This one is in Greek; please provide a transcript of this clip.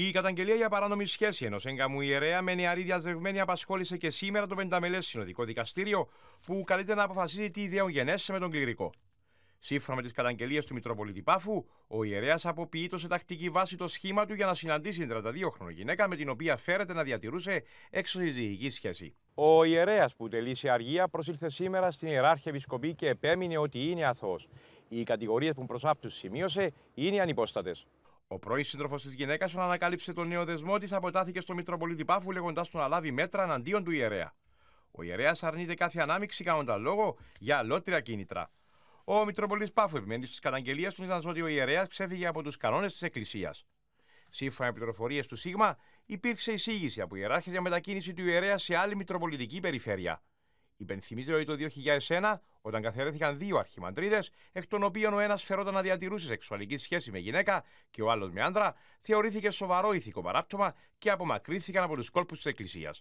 Η καταγγελία για παράνομη σχέση ενός έγκαμου ιερέα με νεαρή διαζευμένη απασχόλησε και σήμερα το πενταμελές συνοδικό δικαστήριο, που καλείται να αποφασίζει τι ιδεογενέσαι με τον κληρικό. Σύμφωνα με τις καταγγελίες του Μητροπολίτη Πάφου, ο ιερέας το σε τακτική βάση το σχήμα του για να συναντήσει την 32χρονη γυναίκα με την οποία φέρεται να διατηρούσε εξωσυζυγική σχέση. Ο ιερέας που τελεί σε αργία προσήλθε σήμερα στην Ιεράρχη Επισκοπή και επέμεινε ότι είναι αθώος. Οι κατηγορίες που προσάπτου σημείωσε είναι ανυπόστατες. Ο πρώην σύντροφος της γυναίκας, όταν ανακάλυψε τον νέο δεσμό της, αποτάθηκε στο Μητροπολίτη Πάφου λέγοντάς του να λάβει μέτρα εναντίον του ιερέα. Ο ιερέας αρνείται κάθε ανάμειξη κάνοντας λόγο για αλότρια κίνητρα. Ο Μητροπολίτης Πάφου επιμένει στις καταγγελίες του ήταν ότι ο ιερέας ξέφυγε από τους κανόνες της Εκκλησίας. Σύμφωνα με πληροφορίες του ΣΥΓΜΑ, υπήρξε εισήγηση από ιεράρχες για μετακίνηση του ιερέα σε άλλη Μητροπολιτική περιφέρεια. Υπενθυμίζω ότι το 2001, όταν καθιερώθηκαν δύο αρχιμαντρίδες, εκ των οποίων ο ένας φερόταν να διατηρούσε σεξουαλική σχέση με γυναίκα και ο άλλος με άντρα, θεωρήθηκε σοβαρό ηθικό παράπτωμα και απομακρύνθηκαν από τους κόλπους της Εκκλησίας.